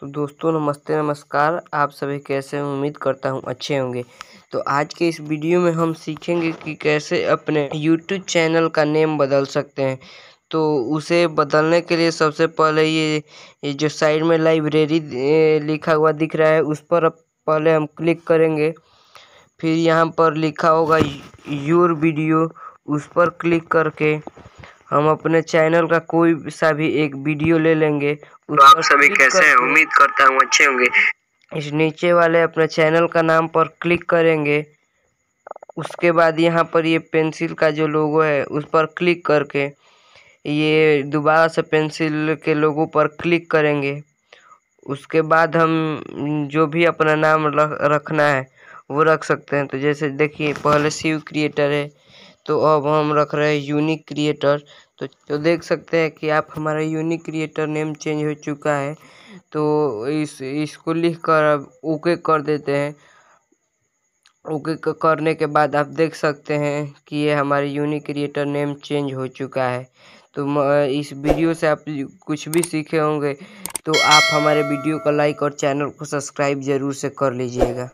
तो दोस्तों नमस्ते नमस्कार आप सभी कैसे उम्मीद करता हूँ अच्छे होंगे तो आज के इस वीडियो में हम सीखेंगे कि कैसे अपने यूट्यूब चैनल का नेम बदल सकते हैं तो उसे बदलने के लिए सबसे पहले ये, ये जो साइड में लाइब्रेरी लिखा हुआ दिख रहा है उस पर पहले हम क्लिक करेंगे फिर यहाँ पर लिखा होगा योर वीडियो उस पर क्लिक करके हम अपने चैनल का कोई सा भी एक वीडियो ले लेंगे तो आप सभी कैसे हैं उम्मीद करता हूँ अच्छे होंगे इस नीचे वाले अपने चैनल का नाम पर क्लिक करेंगे उसके बाद यहाँ पर ये पेंसिल का जो लोगो है उस पर क्लिक करके ये दोबारा से पेंसिल के लोगो पर क्लिक करेंगे उसके बाद हम जो भी अपना नाम रखना है वो रख सकते हैं तो जैसे देखिए पहले शिव क्रिएटर है तो अब हम रख रहे हैं यूनिक क्रिएटर तो तो देख सकते हैं कि आप हमारा यूनिक क्रिएटर नेम चेंज हो चुका है तो इस इसको लिख कर अब ओके कर देते हैं ओके करने के बाद आप देख सकते हैं कि ये हमारे यूनिक क्रिएटर नेम चेंज हो चुका है तो इस वीडियो से आप कुछ भी सीखे होंगे तो आप हमारे वीडियो को लाइक और चैनल को सब्सक्राइब ज़रूर से कर लीजिएगा